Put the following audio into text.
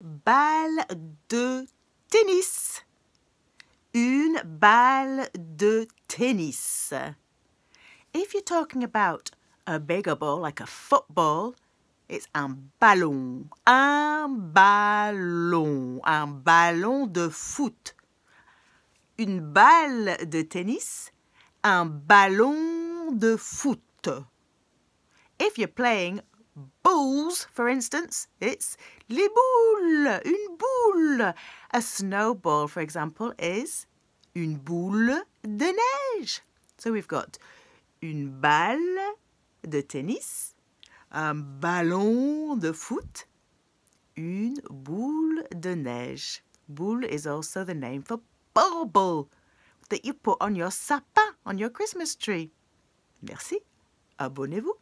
balle de tennis. Une balle de tennis. If you're talking about a bigger ball, like a football, it's un ballon. Un ballon. Un ballon de foot. Une balle de tennis. Un ballon de foot. If you're playing balls, for instance, it's les boules, une boule. A snowball, for example, is une boule de neige. So we've got une balle de tennis, un ballon de foot, une boule de neige. Boule is also the name for bauble that you put on your sapin, on your Christmas tree. Merci. Abonnez-vous.